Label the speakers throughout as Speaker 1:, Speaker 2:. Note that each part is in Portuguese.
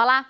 Speaker 1: Olá!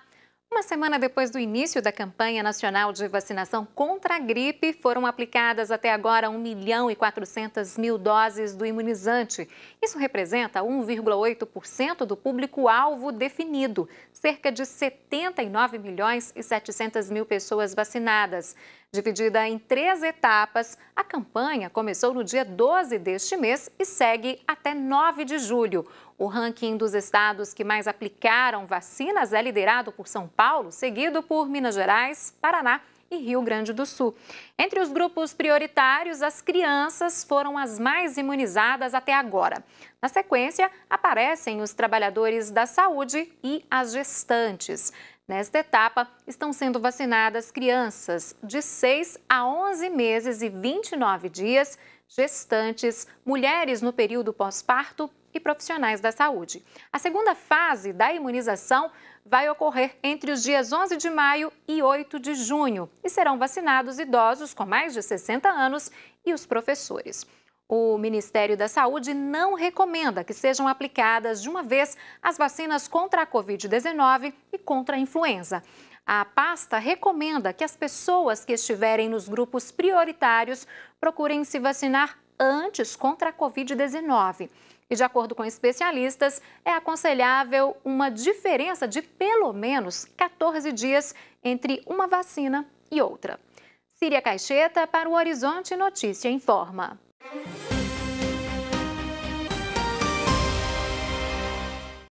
Speaker 1: Uma semana depois do início da campanha nacional de vacinação contra a gripe, foram aplicadas até agora 1 milhão e 400 mil doses do imunizante. Isso representa 1,8% do público-alvo definido, cerca de 79 milhões e 700 mil pessoas vacinadas. Dividida em três etapas, a campanha começou no dia 12 deste mês e segue até 9 de julho. O ranking dos estados que mais aplicaram vacinas é liderado por São Paulo, seguido por Minas Gerais, Paraná e Rio Grande do Sul. Entre os grupos prioritários, as crianças foram as mais imunizadas até agora. Na sequência, aparecem os trabalhadores da saúde e as gestantes. Nesta etapa, estão sendo vacinadas crianças de 6 a 11 meses e 29 dias, gestantes, mulheres no período pós-parto e profissionais da saúde. A segunda fase da imunização vai ocorrer entre os dias 11 de maio e 8 de junho e serão vacinados idosos com mais de 60 anos e os professores. O Ministério da Saúde não recomenda que sejam aplicadas de uma vez as vacinas contra a Covid-19 e contra a influenza. A pasta recomenda que as pessoas que estiverem nos grupos prioritários procurem se vacinar antes contra a Covid-19. E, de acordo com especialistas, é aconselhável uma diferença de pelo menos 14 dias entre uma vacina e outra. Síria Caixeta para o Horizonte Notícia informa.